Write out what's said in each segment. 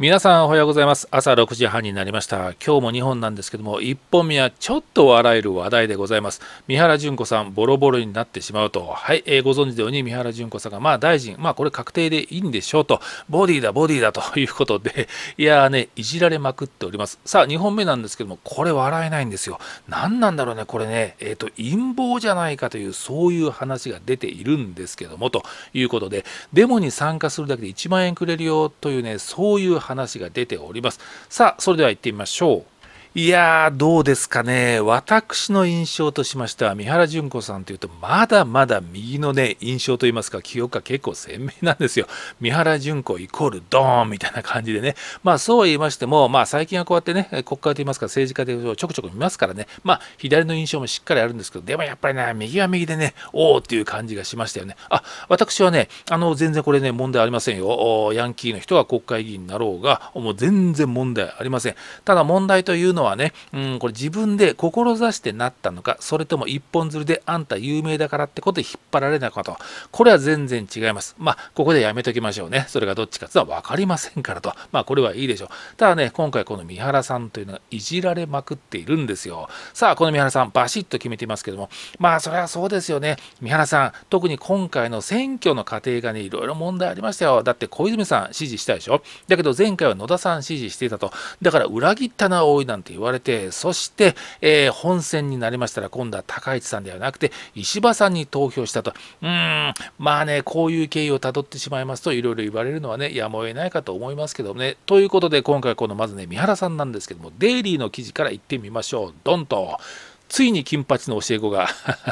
皆さんおはようございます朝6時半になりました今日も2本なんですけども1本目はちょっと笑える話題でございます三原淳子さんボロボロになってしまうとはい、えー、ご存知のように三原淳子さんがまあ大臣まあこれ確定でいいんでしょうとボディだボディだということでいやーねいじられまくっておりますさあ2本目なんですけどもこれ笑えないんですよ何なんだろうねこれねえっ、ー、と陰謀じゃないかというそういう話が出ているんですけどもということでデモに参加するだけで1万円くれるよというねそういう話話が出ておりますさあそれでは行ってみましょういやー、どうですかね。私の印象としましては、三原淳子さんというと、まだまだ右のね、印象といいますか、記憶が結構鮮明なんですよ。三原淳子イコールドーンみたいな感じでね。まあ、そう言いましても、まあ、最近はこうやってね、国会といいますか、政治家でちょくちょく見ますからね、まあ、左の印象もしっかりあるんですけど、でもやっぱりね、右は右でね、おーっていう感じがしましたよね。あ、私はね、あの、全然これね、問題ありませんよ。ヤンキーの人は国会議員になろうが、もう全然問題ありません。ただ問題というののはね、うん、これ自分で志してなったのか、それとも一本釣りであんた有名だからってことで引っ張られなかと。これは全然違います。まあ、ここでやめときましょうね。それがどっちかつは分かりませんからと。まあ、これはいいでしょう。ただね、今回この三原さんというのがいじられまくっているんですよ。さあ、この三原さん、バシッと決めていますけども、まあ、それはそうですよね。三原さん、特に今回の選挙の過程がね、いろいろ問題ありましたよ。だって小泉さん支持したでしょ。だけど前回は野田さん支持していたと。だから裏切ったな、多いなんてって言われてそして、えー、本選になりましたら今度は高市さんではなくて石破さんに投票したとうんまあねこういう経緯をたどってしまいますといろいろ言われるのはねやむを得ないかと思いますけどもねということで今回このまずね三原さんなんですけどもデイリーの記事からいってみましょうドンと。ついに金八の教え子が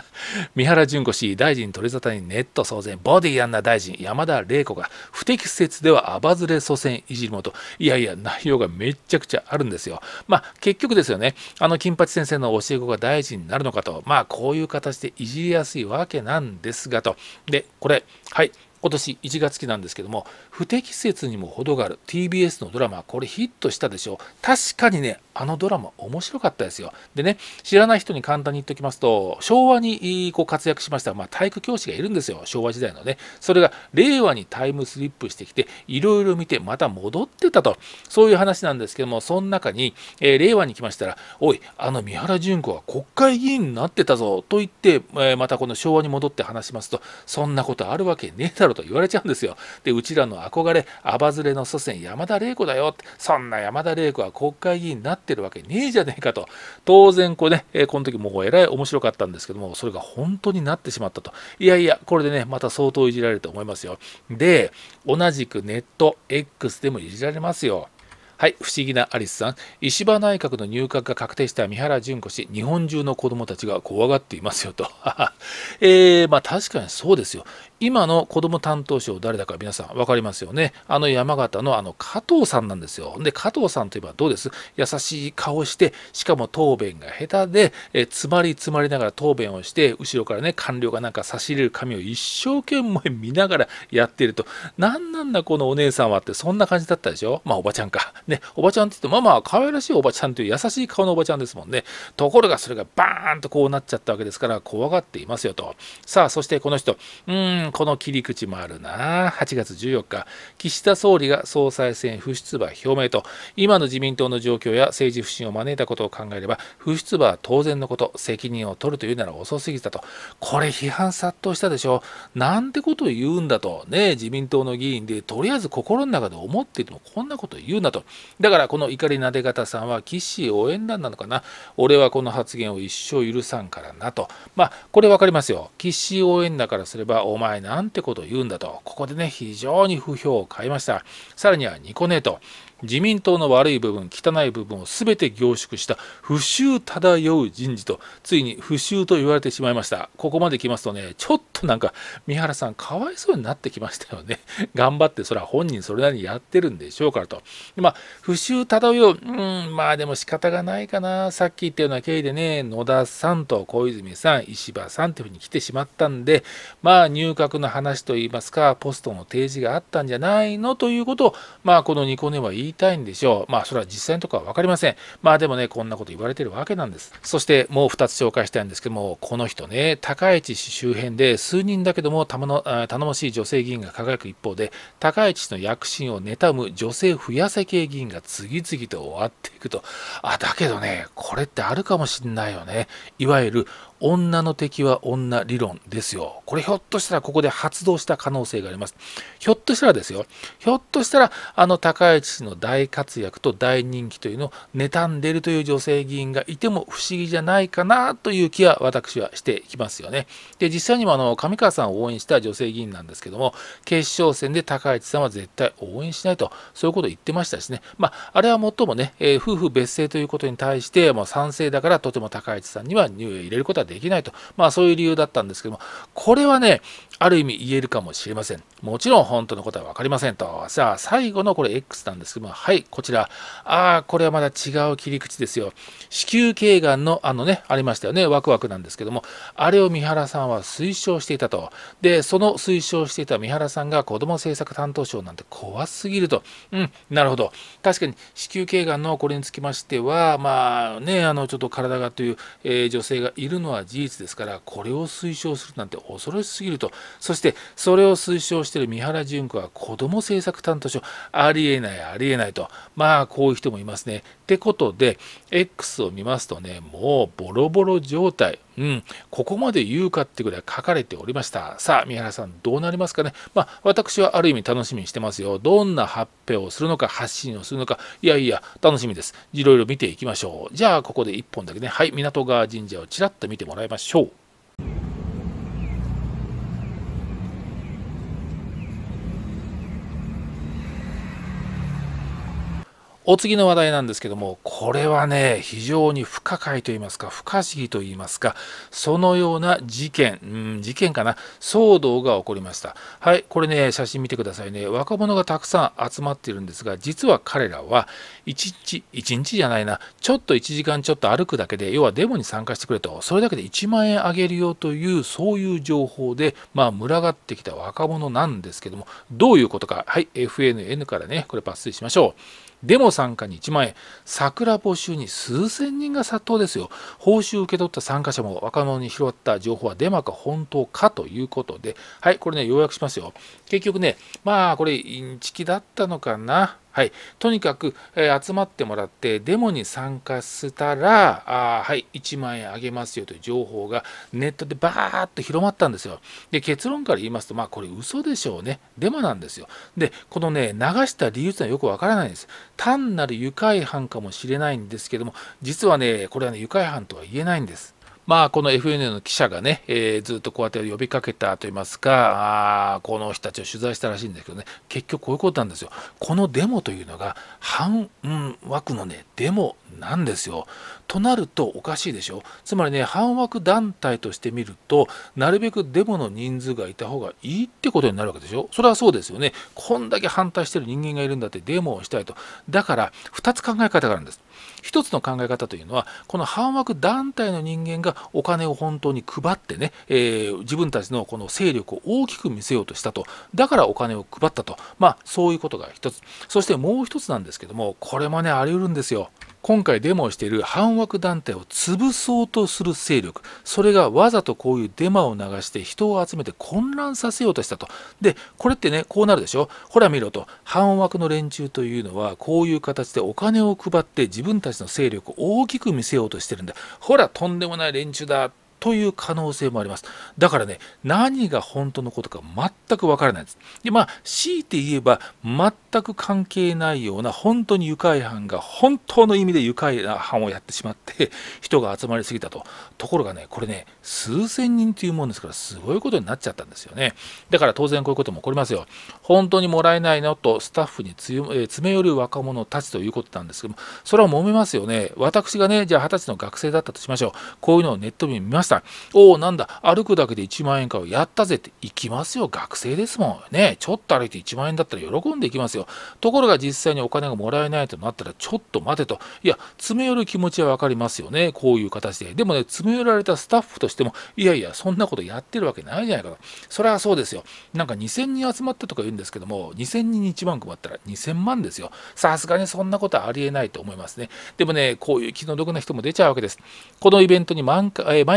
三原淳子氏大臣取り沙汰にネット騒然ボディアンナ大臣山田玲子が不適切ではあばずれ祖先いじるもといやいや内容がめちゃくちゃあるんですよまあ結局ですよねあの金八先生の教え子が大臣になるのかとまあこういう形でいじりやすいわけなんですがとでこれはい今年1月期なんですけども不適切にも程がある TBS のドラマこれヒットしたでしょ確かにねあのドラマ面白かったですよでね知らない人に簡単に言っておきますと昭和にこう活躍しました、まあ、体育教師がいるんですよ昭和時代のねそれが令和にタイムスリップしてきていろいろ見てまた戻ってたとそういう話なんですけどもその中に、えー、令和に来ましたらおいあの三原淳子は国会議員になってたぞと言って、えー、またこの昭和に戻って話しますとそんなことあるわけねえだろろと言われちゃうんですよ。でうちらの憧れアバズレの祖先山田玲子だよってそんな山田玲子は国会議員になってるわけねえじゃねえかと当然こうね、えこの時もうえらい面白かったんですけどもそれが本当になってしまったといやいやこれでねまた相当いじられると思いますよ。で同じくネット X でもいじられますよ。はい、不思議なアリスさん。石破内閣の入閣が確定した三原淳子氏、日本中の子供たちが怖がっていますよと。えー、まあ確かにそうですよ。今の子ども担当省誰だか皆さん分かりますよね。あの山形のあの加藤さんなんですよ。で、加藤さんといえばどうです優しい顔して、しかも答弁が下手で、え詰まり詰まりながら答弁をして、後ろからね、官僚がなんか差し入れる紙を一生懸命見ながらやっていると、なんなんだこのお姉さんはって、そんな感じだったでしょまあ、おばちゃんか。ね、おばちゃんって言ってまあまあ、可愛らしいおばちゃんという優しい顔のおばちゃんですもんね。ところが、それがバーンとこうなっちゃったわけですから、怖がっていますよと。さあ、そしてこの人、うーん、この切り口もあるな。8月14日、岸田総理が総裁選不出馬表明と、今の自民党の状況や政治不信を招いたことを考えれば、不出馬は当然のこと、責任を取るというなら遅すぎたと、これ批判殺到したでしょ。なんてことを言うんだと、ね、自民党の議員で、とりあえず心の中で思っていてもこんなこと言うなと。だから、この怒りなで方さんは、岸応援団なのかな。俺はこの発言を一生許さんからなと。まあ、これ分かりますよ。岸応援団からすれば、お前ななんてことを言うんだと、ここでね、非常に不評を買いました。さらにはニコネート、自民党の悪い部分、汚い部分を全て凝縮した不臭漂う人事と、ついに不臭と言われてしまいました。ここまで来ますとね、ちょっとなんか三原さんかわいそうになってきましたよね 頑張ってそれは本人それなりにやってるんでしょうからとまあ不臭漂ううんまあでも仕方がないかなさっき言ったような経緯でね野田さんと小泉さん石破さんというふうに来てしまったんでまあ入閣の話といいますかポストの提示があったんじゃないのということをまあこのニコネは言いたいんでしょうまあそれは実際のところは分かりませんまあでもねこんなこと言われてるわけなんですそしてもう2つ紹介したいんですけどもこの人ね高市周辺です数人だけども頼もしい女性議員が輝く一方で高市氏の躍進を妬む女性増やせ系議員が次々と終わっていくとあだけどねこれってあるかもしんないよねいわゆる女の敵は女理論ですよ。これひょっとしたらここで発動した可能性があります。ひょっとしたらですよ。ひょっとしたらあの高市氏の大活躍と大人気というのを妬んでいるという女性議員がいても不思議じゃないかなという気は私はしてきますよね。で、実際にもあの上川さんを応援した女性議員なんですけども、決勝戦で高市さんは絶対応援しないと、そういうことを言ってましたしね。まあ、あれはもっともね、えー、夫婦別姓ということに対して、まあ、賛成だからとても高市さんには入れることはできないと、まあ、そういう理由だったんですけどもこれはねある意味言えるかもしれませんもちろん本当のことは分かりませんとさあ最後のこれ X なんですけどもはいこちらああこれはまだ違う切り口ですよ子宮頸がんのあのねありましたよねワクワクなんですけどもあれを三原さんは推奨していたとでその推奨していた三原さんが子ども政策担当省なんて怖すぎるとうんなるほど確かに子宮頸がんのこれにつきましてはまあねあのちょっと体がという、えー、女性がいるのはは事実ですからこれを推奨するなんて恐ろしすぎるとそしてそれを推奨している三原淳子は子ども政策担当所ありえないありえないとまあこういう人もいますね。ってことで X を見ますとねもうボロボロ状態うん、ここまで言うかってぐらい書かれておりました。さあ、三原さん、どうなりますかね。まあ、私はある意味楽しみにしてますよ。どんな発表をするのか、発信をするのか、いやいや、楽しみです。いろいろ見ていきましょう。じゃあ、ここで1本だけね、はい、港川神社をちらっと見てもらいましょう。お次の話題なんですけどもこれはね非常に不可解と言いますか不可思議と言いますかそのような事件、うん、事件かな騒動が起こりましたはいこれね写真見てくださいね若者がたくさん集まっているんですが実は彼らは1日1日じゃないなちょっと1時間ちょっと歩くだけで要はデモに参加してくれとそれだけで1万円あげるよというそういう情報でまあ群がってきた若者なんですけどもどういうことかはい FNN からねこれ抜粋しましょうデモ参加に1万円桜募集に数千人が殺到ですよ報酬受け取った参加者も若者に拾った情報はデマか本当かということではいこれね要約しますよ結局ね、まあこれインチキだったのかな。はい、とにかく、えー、集まってもらってデモに参加したらあはい1万円あげますよという情報がネットでバーッと広まったんですよで結論から言いますとまあこれ嘘でしょうねデマなんですよでこのね流した理由というのはよくわからないんです単なる愉快犯かもしれないんですけども実はねこれはね愉快犯とは言えないんですまあ、この FNN の記者がね、えー、ずっとこうやって呼びかけたといいますかあこの人たちを取材したらしいんですけどね結局こういうことなんですよこのデモというのが反、うん、枠のねデモなんですよとなるとおかしいでしょつまりね反枠団体として見るとなるべくデモの人数がいた方がいいってことになるわけでしょそれはそうですよねこんだけ反対してる人間がいるんだってデモをしたいとだから2つ考え方があるんです1つの考え方というのはこの反枠団体の人間がお金を本当に配ってね、えー、自分たちのこの勢力を大きく見せようとしたとだからお金を配ったと、まあ、そういうことが一つそしてもう一つなんですけどもこれもねあり得るんですよ今回デモをしている反枠団体を潰そうとする勢力それがわざとこういうデマを流して人を集めて混乱させようとしたとでこれってねこうなるでしょほら見ろと反枠の連中というのはこういう形でお金を配って自分たちの勢力を大きく見せようとしてるんだほらとんでもない連中だという可能性もあります。だからね、何が本当のことか全くわからないです。で、まあ、強いて言えば、全全く関係ないような本当に愉快犯が本当の意味で愉快な犯をやってしまって 人が集まりすぎたとところがねこれね数千人というもんですからすごいことになっちゃったんですよねだから当然こういうことも起こりますよ本当にもらえないのとスタッフに詰め寄る若者たちということなんですけどもそれは揉めますよね私がねじゃあ二十歳の学生だったとしましょうこういうのをネット見ましたおおなんだ歩くだけで1万円かをやったぜって行きますよ学生ですもんねちょっと歩いて1万円だったら喜んでいきますよよところが実際にお金がもらえないとなったらちょっと待てといや詰め寄る気持ちは分かりますよねこういう形ででもね詰め寄られたスタッフとしてもいやいやそんなことやってるわけないじゃないかとそれはそうですよなんか2000人集まったとか言うんですけども2000人に1万配ったら2000万ですよさすがにそんなことはありえないと思いますねでもねこういう気の毒な人も出ちゃうわけですこのイベントに毎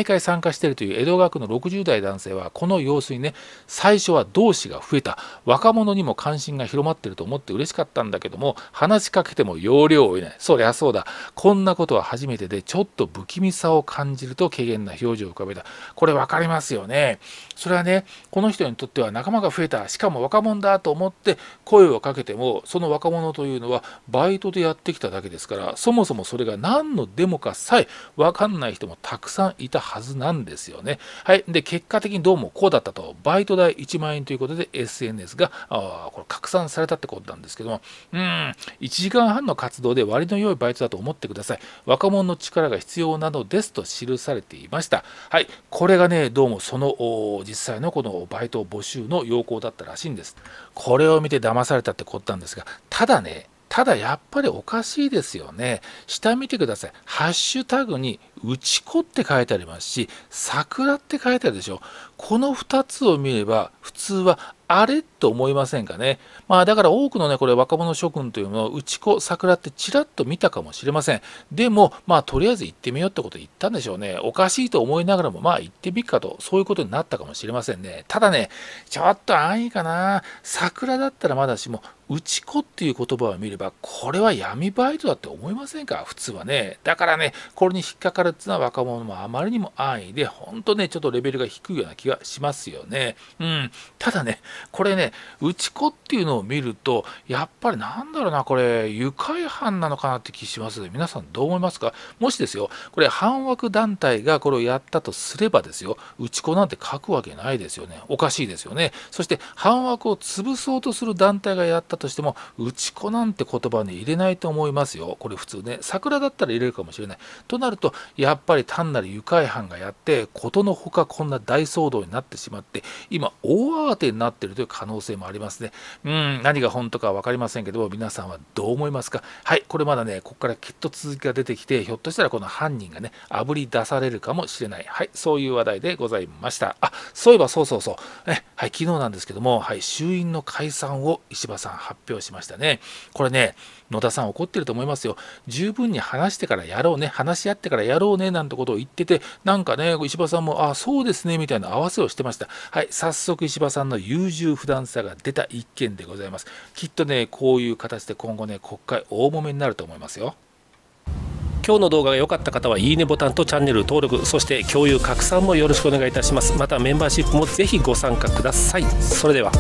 回参加しているという江戸川区の60代男性はこの様子にね最初は同志が増えた若者にも関心が広まっていると思思って嬉しかったんだけども話しかけても要領を得ないそりゃそうだこんなことは初めてでちょっと不気味さを感じると軽減な表情を浮かべたこれ分かりますよねそれはねこの人にとっては仲間が増えたしかも若者だと思って声をかけてもその若者というのはバイトでやってきただけですからそもそもそれが何のデモかさえ分かんない人もたくさんいたはずなんですよねはいで結果的にどうもこうだったとバイト代1万円ということで SNS があこれ拡散されたってことったんですけども、うん、1時間半の活動で割の良いバイトだと思ってください。若者の力が必要なのですと記されていました。はい、これがね、どうもその実際のこのバイト募集の要項だったらしいんです。これを見て騙されたってことなんですが、ただね、ただやっぱりおかしいですよね。下見てください。ハッシュタグに内子って書いてありますし、桜って書いてあるでしょ。この2つを見れば、普通はあれと思いませんかね。まあだから多くのね、これ若者諸君というのを、内子、桜ってちらっと見たかもしれません。でも、まあとりあえず行ってみようってこと言ったんでしょうね。おかしいと思いながらも、まあ行ってみっかと、そういうことになったかもしれませんね。ただね、ちょっと安易かな。桜だったらまだしも、内子っていう言葉を見れば、これは闇バイトだって思いませんか普通はね。だからね、これに引っかかるれってうのは若者もあまりにも安易で、んとね、ちょっとレベルが低いような気がしますよね。うん。ただね、これね、打ち子っていうのを見ると、やっぱりなんだろうな、これ、愉快犯なのかなって気しますね。皆さんどう思いますかもしですよ、これ、反枠団体がこれをやったとすればですよ、打ち子なんて書くわけないですよね。おかしいですよね。そして、反枠を潰そうとする団体がやったとしても、打ち子なんて言葉に入れないと思いますよ。これ普通ね、桜だったら入れるかもしれない。となると、やっぱり単なる愉快犯がやってことのほかこんな大騒動になってしまって今大慌てになっているという可能性もありますねうん何が本当か分かりませんけども皆さんはどう思いますかはいこれまだねここからきっと続きが出てきてひょっとしたらこの犯人がねあぶり出されるかもしれないはいそういう話題でございましたあそういえばそうそうそうねはい昨日なんですけどもはい衆院の解散を石破さん発表しましたねこれね野田さん怒ってると思いますよ十分に話してからやろうね話し合ってからやろうそうねなんてことを言ってて、なんかね、石破さんも、あ、そうですねみたいな合わせをしてました。はい、早速石破さんの優柔不断さが出た一件でございます。きっとね、こういう形で今後ね、国会大揉めになると思いますよ。今日の動画が良かった方はいいねボタンとチャンネル登録そして共有拡散もよろしくお願いいたしますまたメンバーシップもぜひご参加くださいそれでは